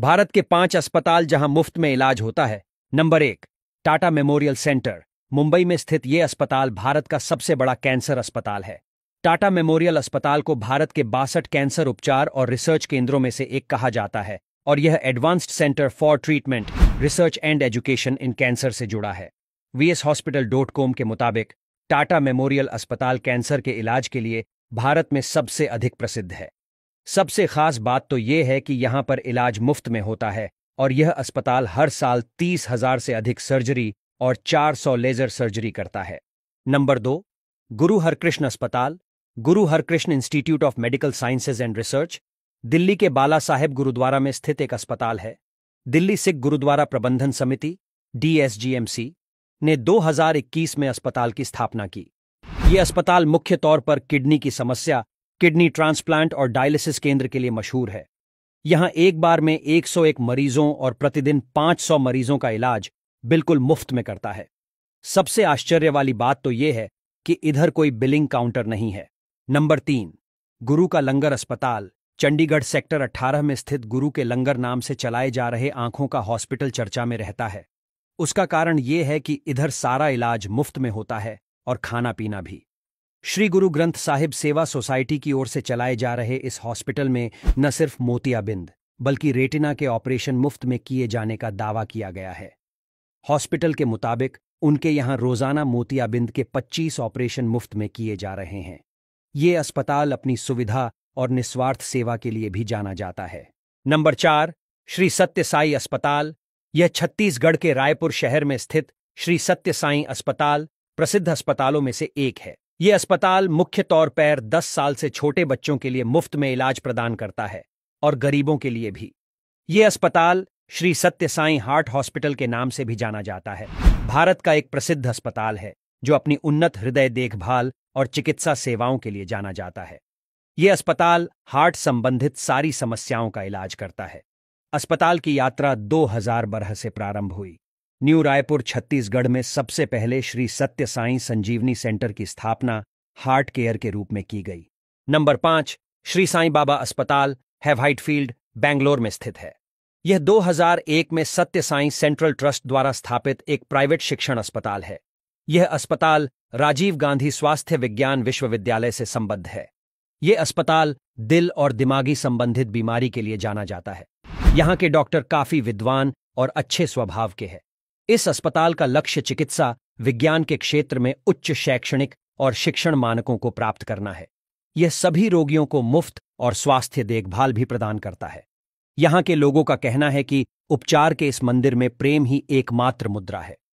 भारत के पांच अस्पताल जहां मुफ्त में इलाज होता है नंबर एक टाटा मेमोरियल सेंटर मुंबई में स्थित ये अस्पताल भारत का सबसे बड़ा कैंसर अस्पताल है टाटा मेमोरियल अस्पताल को भारत के बासठ कैंसर उपचार और रिसर्च केंद्रों में से एक कहा जाता है और यह advanced centre for treatment research and education in cancer से जुड़ा है वीएस हॉस्पिटल डॉट कॉम के मुताबिक टाटा मेमोरियल अस्पताल कैंसर के इलाज के लिए भारत में सबसे अधिक प्रसिद्ध है सबसे खास बात तो ये है कि यहाँ पर इलाज मुफ्त में होता है और यह अस्पताल हर साल तीस हजार से अधिक सर्जरी और 400 लेजर सर्जरी करता है नंबर दो गुरु हरकृष्ण अस्पताल Guru Harkrishan institute of medical sciences and research Delhi के बाला साहेब गुरुद्वारा में स्थित एक अस्पताल है दिल्ली सिख गुरुद्वारा प्रबंधन समिति डीएसजीएमसी ने 2021 में अस्पताल की स्थापना की ये अस्पताल मुख्य तौर पर किडनी की समस्या किडनी ट्रांसप्लांट और डायलिसिस केंद्र के लिए मशहूर है यहां एक बार में 101 मरीजों और प्रतिदिन 500 मरीजों का इलाज बिल्कुल मुफ्त में करता है सबसे आश्चर्य वाली बात तो यह है कि इधर कोई बिलिंग काउंटर नहीं है नंबर तीन गुरु का लंगर अस्पताल चंडीगढ़ सेक्टर 18 में स्थित गुरु के लंगर नाम से चलाए जा रहे आंखों का हॉस्पिटल चर्चा में रहता है उसका कारण यह है कि इधर सारा इलाज मुफ्त में होता है और खाना पीना भी श्री गुरु ग्रंथ साहिब सेवा सोसाइटी की ओर से चलाए जा रहे इस हॉस्पिटल में न सिर्फ मोतियाबिंद बल्कि रेटिना के ऑपरेशन मुफ्त में किए जाने का दावा किया गया है हॉस्पिटल के मुताबिक उनके यहां रोजाना मोतियाबिंद के 25 ऑपरेशन मुफ्त में किए जा रहे हैं ये अस्पताल अपनी सुविधा और निस्वार्थ सेवा के लिए भी जाना जाता है नंबर चार श्री सत्य साई अस्पताल यह छत्तीसगढ़ के रायपुर शहर में स्थित श्री सत्य साई अस्पताल प्रसिद्ध अस्पतालों में से एक है ये अस्पताल मुख्य तौर पर 10 साल से छोटे बच्चों के लिए मुफ्त में इलाज प्रदान करता है और गरीबों के लिए भी ये अस्पताल श्री सत्य साई हार्ट हॉस्पिटल के नाम से भी जाना जाता है भारत का एक प्रसिद्ध अस्पताल है जो अपनी उन्नत हृदय देखभाल और चिकित्सा सेवाओं के लिए जाना जाता है ये अस्पताल हार्ट संबंधित सारी समस्याओं का इलाज करता है अस्पताल की यात्रा 2000 बरह से प्रारंभ हुई न्यू रायपुर छत्तीसगढ़ में सबसे पहले श्री सत्य साई संजीवनी सेंटर की स्थापना हार्ट केयर के रूप में की गई नंबर पांच श्री साई बाबा अस्पताल है हाइटफील्ड बैंगलोर में स्थित है यह 2001 में सत्य साई सेंट्रल ट्रस्ट द्वारा स्थापित एक प्राइवेट शिक्षण अस्पताल है यह अस्पताल राजीव गांधी स्वास्थ्य विज्ञान विश्वविद्यालय से संबद्ध है ये अस्पताल दिल और दिमागी संबंधित बीमारी के लिए जाना जाता है यहाँ के डॉक्टर काफी विद्वान और अच्छे स्वभाव के हैं इस अस्पताल का लक्ष्य चिकित्सा विज्ञान के क्षेत्र में उच्च शैक्षणिक और शिक्षण मानकों को प्राप्त करना है यह सभी रोगियों को मुफ्त और स्वास्थ्य देखभाल भी प्रदान करता है यहां के लोगों का कहना है कि उपचार के इस मंदिर में प्रेम ही एकमात्र मुद्रा है